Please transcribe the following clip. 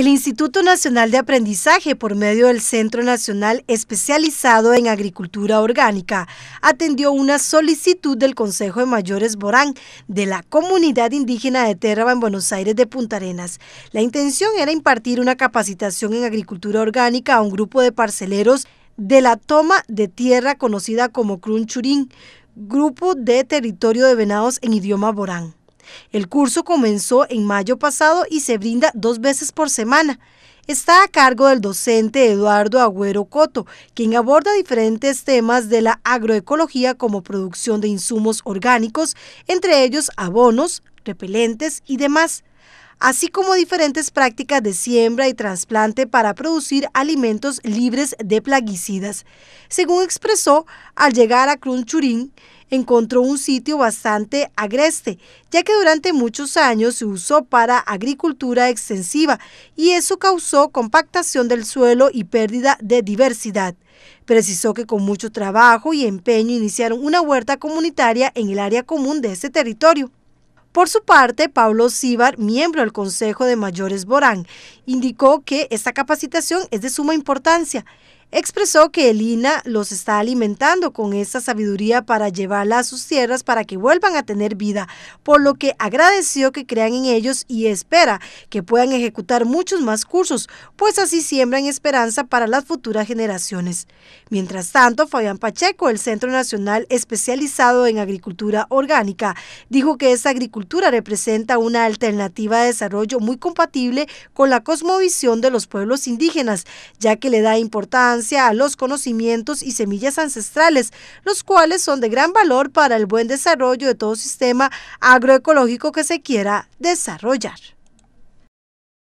El Instituto Nacional de Aprendizaje, por medio del Centro Nacional Especializado en Agricultura Orgánica, atendió una solicitud del Consejo de Mayores Borán de la comunidad indígena de Terraba en Buenos Aires de Punta Arenas. La intención era impartir una capacitación en agricultura orgánica a un grupo de parceleros de la toma de tierra conocida como Crunchurín, grupo de territorio de venados en idioma borán. El curso comenzó en mayo pasado y se brinda dos veces por semana. Está a cargo del docente Eduardo Agüero Coto, quien aborda diferentes temas de la agroecología como producción de insumos orgánicos, entre ellos abonos, repelentes y demás así como diferentes prácticas de siembra y trasplante para producir alimentos libres de plaguicidas. Según expresó, al llegar a Crunchurín, encontró un sitio bastante agreste, ya que durante muchos años se usó para agricultura extensiva y eso causó compactación del suelo y pérdida de diversidad. Precisó que con mucho trabajo y empeño iniciaron una huerta comunitaria en el área común de ese territorio. Por su parte, Pablo Sibar, miembro del Consejo de Mayores Borán, indicó que esta capacitación es de suma importancia expresó que el INA los está alimentando con esta sabiduría para llevarla a sus tierras para que vuelvan a tener vida, por lo que agradeció que crean en ellos y espera que puedan ejecutar muchos más cursos, pues así siembran esperanza para las futuras generaciones. Mientras tanto, Fabián Pacheco, el Centro Nacional Especializado en Agricultura Orgánica, dijo que esa agricultura representa una alternativa de desarrollo muy compatible con la cosmovisión de los pueblos indígenas, ya que le da importancia a los conocimientos y semillas ancestrales, los cuales son de gran valor para el buen desarrollo de todo sistema agroecológico que se quiera desarrollar.